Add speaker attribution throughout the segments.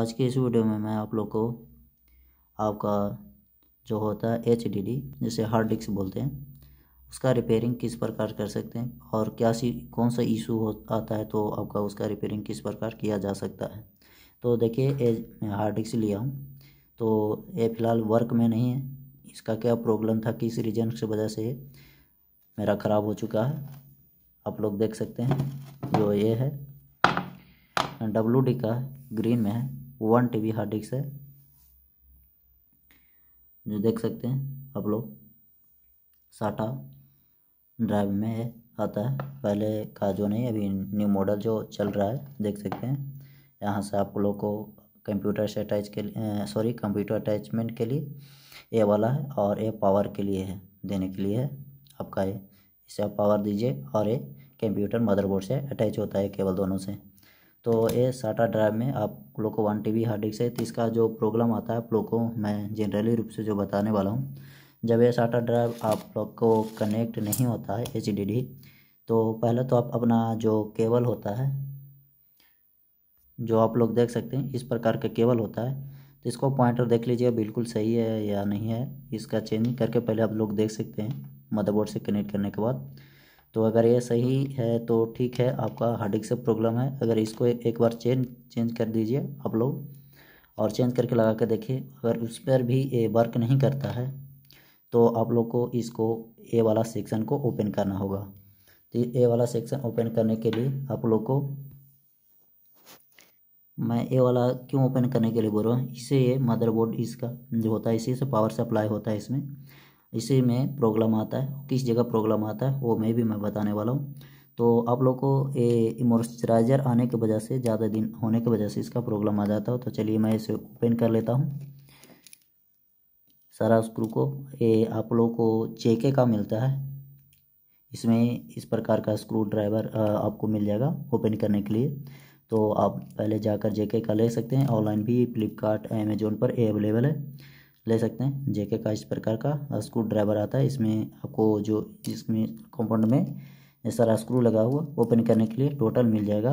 Speaker 1: आज के इस वीडियो में मैं आप लोग को आपका जो होता है एच डी डी जिसे हार्ड डिस्क बोलते हैं उसका रिपेयरिंग किस प्रकार कर सकते हैं और क्या सी कौन सा इशू हो आता है तो आपका उसका रिपेयरिंग किस प्रकार किया जा सकता है तो देखिए ए हार्ड डिस्क लिया हूँ तो ये फ़िलहाल वर्क में नहीं है इसका क्या प्रॉब्लम था किस रीजन की वजह से मेरा ख़राब हो चुका है आप लोग देख सकते हैं जो ये है डब्लू डी का ग्रीन में है वन टी हार्ड डिस्क है जो देख सकते हैं आप लोग साटा ड्राइव में है आता है पहले का जो नहीं अभी न्यू मॉडल जो चल रहा है देख सकते हैं यहाँ से आप लोग को कंप्यूटर से अटैच के लिए सॉरी कंप्यूटर अटैचमेंट के लिए ए वाला है और ए पावर के लिए है देने के लिए है आपका ये इसे आप पावर दीजिए और ये कंप्यूटर मदरबोर्ड से अटैच होता है केवल दोनों से तो ये साटा ड्राइव में आप लोग को वन टी हार्ड डिस्क है तो इसका जो प्रॉब्लम आता है आप लोग को मैं जनरली रूप से जो बताने वाला हूँ जब ये साटा ड्राइव आप लोग को कनेक्ट नहीं होता है एच तो पहले तो आप अपना जो केबल होता है जो आप लोग देख सकते हैं इस प्रकार का केबल होता है तो इसको पॉइंटर देख लीजिए बिल्कुल सही है या नहीं है इसका चेंजिंग करके पहले आप लोग देख सकते हैं मदरबोर्ड से कनेक्ट करने के बाद तो अगर ये सही है तो ठीक है आपका हार्ड डिस्क से प्रॉब्लम है अगर इसको एक बार चेंज चेंज कर दीजिए आप लोग और चेंज करके लगा कर देखिए अगर उस पर भी ये वर्क नहीं करता है तो आप लोग को इसको ए वाला सेक्शन को ओपन करना होगा तो ए वाला सेक्शन ओपन करने के लिए आप लोग को मैं ए वाला क्यों ओपन करने के लिए बोल रहा हूँ इससे ये मदरबोर्ड इसका जो होता है इसी से पावर सप्लाई होता है इसमें इसी में प्रॉब्लम आता है किस जगह प्रॉब्लम आता है वो मैं भी मैं बताने वाला हूँ तो आप लोग को ये मॉइस्चराइज़र आने की वजह से ज़्यादा दिन होने की वजह से इसका प्रॉब्लम आ जाता है तो चलिए मैं इसे ओपन कर लेता हूँ सारा स्क्रू को ये आप लोग को चेके का मिलता है इसमें इस प्रकार का स्क्रू ड्राइवर आपको मिल जाएगा ओपन करने के लिए तो आप पहले जाकर जेके का ले सकते हैं ऑनलाइन भी फ्लिपकार्ट अमेजोन पर अवेलेबल है ले सकते हैं जेके का इस प्रकार का स्क्रू ड्राइवर आता है इसमें आपको जो इसमें कंपाउंड में सारा स्क्रू लगा हुआ ओपन करने के लिए टोटल मिल जाएगा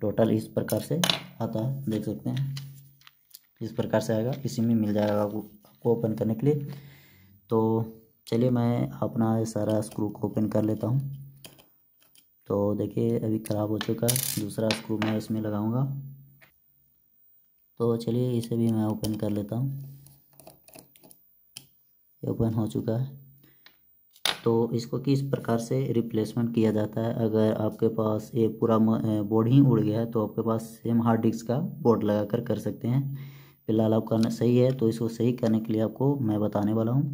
Speaker 1: टोटल इस प्रकार से आता है देख सकते हैं इस प्रकार से आएगा इसी में मिल जाएगा आपको आपको ओपन करने के लिए तो चलिए मैं अपना सारा स्क्रू को ओपन कर लेता हूँ तो देखिए अभी ख़राब हो चुका है दूसरा स्क्रू मैं इसमें लगाऊंगा तो चलिए इसे भी मैं ओपन कर लेता हूँ ओपन हो चुका है तो इसको किस प्रकार से रिप्लेसमेंट किया जाता है अगर आपके पास ये पूरा बोर्ड ही उड़ गया है तो आपके पास सेम हार्ड डिस्क का बोर्ड लगा कर कर सकते हैं फिलहाल आपका सही है तो इसको सही करने के लिए आपको मैं बताने वाला हूँ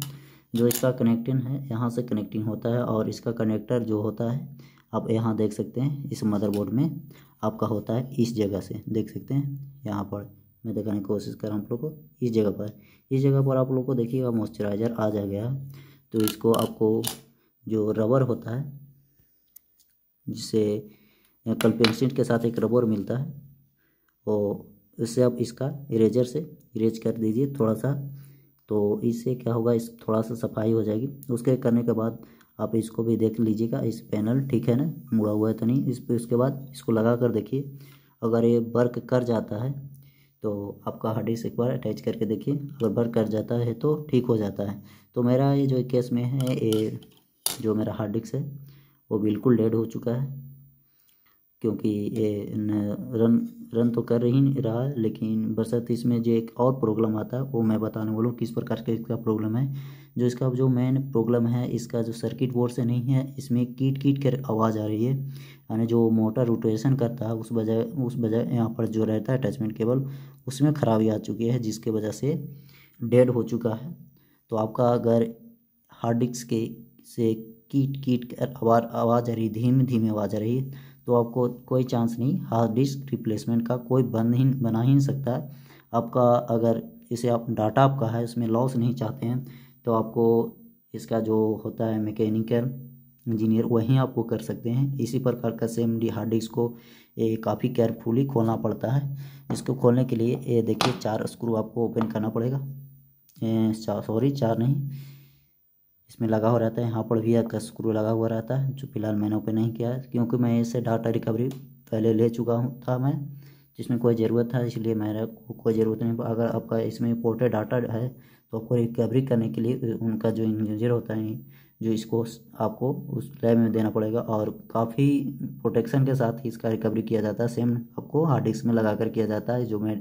Speaker 1: जो इसका कनेक्टिंग है यहाँ से कनेक्टिंग होता है और इसका कनेक्टर जो होता है आप यहाँ देख सकते हैं इस मदरबोर्ड में आपका होता है इस जगह से देख सकते हैं यहाँ पर मैं दिखाने की कोशिश कर रहा हूँ आप लोग को इस जगह पर इस जगह पर आप लोग को देखिएगा मॉइस्चराइज़र आ जा गया तो इसको आपको जो रबर होता है जिसे कल्पेंसेंट के साथ एक रबर मिलता है और इससे आप इसका इरेजर से इरेज कर दीजिए थोड़ा सा तो इससे क्या होगा इस थोड़ा सा सफाई हो जाएगी उसके करने के बाद आप इसको भी देख लीजिएगा इस पैनल ठीक है ना मुड़ा हुआ है तो नहीं इस उसके बाद इसको लगा कर देखिए अगर ये वर्क कर जाता है तो आपका हार्ड डिस्क एक बार अटैच करके देखिए अगर वर्क कर जाता है तो ठीक हो जाता है तो मेरा ये जो केस में है ये जो मेरा हार्ड डिस्क है वो बिल्कुल डेड हो चुका है क्योंकि ये रन रन तो कर ही रहा है लेकिन बरसात इसमें जो एक और प्रॉब्लम आता है वो मैं बताने वाला हूँ किस प्रकार का इसका प्रॉब्लम है जो इसका जो मेन प्रॉब्लम है इसका जो सर्किट बोर्ड से नहीं है इसमें कीट कीट कर आवाज़ आ रही है यानी जो मोटर रोटेशन करता है उस वजह उस वजह यहाँ पर जो रहता है अटैचमेंट केबल उसमें खराबी आ चुकी है जिसके वजह से डेड हो चुका है तो आपका अगर हार्ड डिस्क के से कीट कीट कर आवाज़ आ रही धीमे धीमे आवाज़ आ रही है तो आपको कोई चांस नहीं हार्ड डिस्क रिप्लेसमेंट का कोई बन ही बना ही नहीं सकता आपका अगर इसे आप डाटा आपका है इसमें लॉस नहीं चाहते हैं तो आपको इसका जो होता है मैकेनिकल इंजीनियर वहीं आपको कर सकते हैं इसी प्रकार का सेम डी हार्ड डिस्क को काफ़ी केयरफुली खोलना पड़ता है इसको खोलने के लिए ये देखिए चार स्क्रू आपको ओपन करना पड़ेगा सॉरी चार नहीं इसमें लगा हुआ रहता है यहाँ पर भी एक स्क्रू लगा हुआ रहता है जो फिलहाल मैंने ओपन नहीं किया क्योंकि मैं इसे डाटा रिकवरी पहले ले चुका हूँ था मैं जिसमें कोई ज़रूरत था इसलिए मेरा को, कोई ज़रूरत नहीं अगर आपका इसमें इम्पोर्टेड डाटा है तो आपको रिकवरी करने के लिए उनका जो इंजीनियर होता है जो इसको आपको उस लैब में देना पड़ेगा और काफ़ी प्रोटेक्शन के साथ ही इसका रिकवरी किया जाता है सेम आपको हार्ड डिस्क में लगा कर किया जाता है जो मैं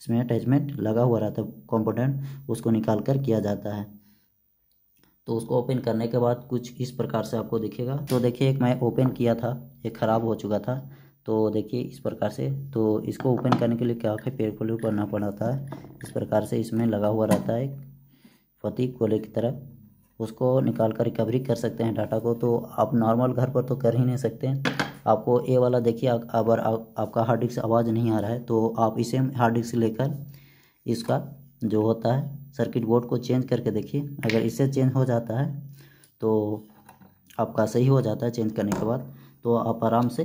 Speaker 1: इसमें अटैचमेंट लगा हुआ रहता है कॉम्पोटेंट उसको निकाल कर किया जाता है तो उसको ओपन करने के बाद कुछ इस प्रकार से आपको दिखेगा तो देखिए एक मैं ओपन किया था ये ख़राब हो चुका था तो देखिए इस प्रकार से तो इसको ओपन करने के लिए क्या है पेड़ को करना पड़ता है इस प्रकार से इसमें लगा हुआ रहता है फती कोले की तरह उसको निकाल कर रिकवरी कर सकते हैं डाटा को तो आप नॉर्मल घर पर तो कर ही नहीं सकते आपको ए वाला देखिए अगर आपका हार्ड डिस्क आवाज़ नहीं आ रहा है तो आप इसे हार्ड डिस्क लेकर इसका जो होता है सर्किट बोर्ड को चेंज करके देखिए अगर इससे चेंज हो जाता है तो आपका सही हो जाता है चेंज करने के बाद तो आप आराम से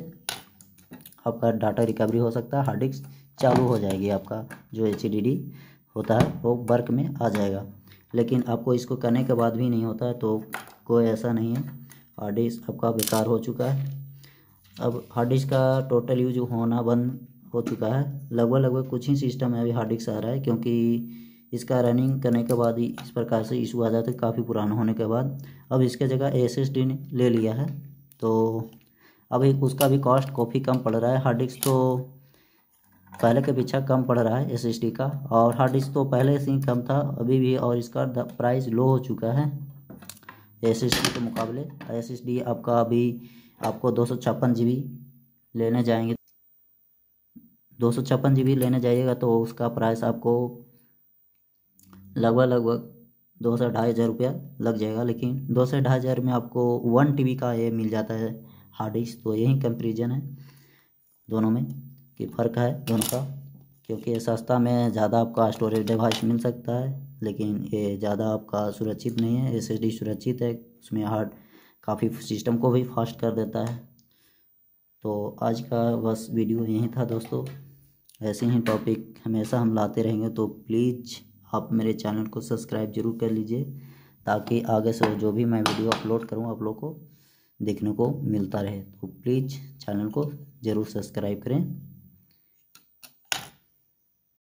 Speaker 1: आपका डाटा रिकवरी हो सकता है हार्ड डिस्क चालू हो जाएगी आपका जो एच होता है वो वर्क में आ जाएगा लेकिन आपको इसको करने के बाद भी नहीं होता है तो कोई ऐसा नहीं है हार्ड डिस्क आपका बेकार हो चुका है अब हार्ड डिस्क का टोटल यूज होना बंद हो चुका है लगभग लगभग कुछ ही सिस्टम में अभी हार्ड डिस्क आ रहा है क्योंकि इसका रनिंग करने के बाद ही इस प्रकार से इशू आ जाता है काफ़ी पुराना होने के बाद अब इसके जगह एस एस डी ने ले लिया है तो अभी उसका भी कॉस्ट काफ़ी कम पड़ रहा है हार्ड डिस्क तो पहले के पीछा कम पड़ रहा है एस एस डी का और हार्ड डिस्क तो पहले से ही कम था अभी भी और इसका प्राइस लो हो चुका है एस एस डी के मुकाबले एस एस डी आपका अभी आपको दो सौ छप्पन जी बी लेने जाएंगे दो सौ छप्पन जी बी लेने जाइएगा तो उसका प्राइस आपको लगभग लगभग दो से ढाई हज़ार रुपया लग जाएगा लेकिन दो से ढाई हज़ार में आपको वन टी का ये मिल जाता है हार्ड डिस्क तो यही कंपेरिजन है दोनों में कि फ़र्क है दोनों का क्योंकि सस्ता में ज़्यादा आपका स्टोरेज डिवाइस मिल सकता है लेकिन ये ज़्यादा आपका सुरक्षित नहीं है एस सुरक्षित है उसमें हार्ड काफ़ी सिस्टम को भी फास्ट कर देता है तो आज का बस वीडियो यहीं था दोस्तों ऐसे ही टॉपिक हमेशा हम लाते रहेंगे तो प्लीज़ आप मेरे चैनल को सब्सक्राइब जरूर कर लीजिए ताकि आगे से जो भी मैं वीडियो अपलोड करूँ आप लोग को देखने को मिलता रहे तो प्लीज़ चैनल को ज़रूर सब्सक्राइब करें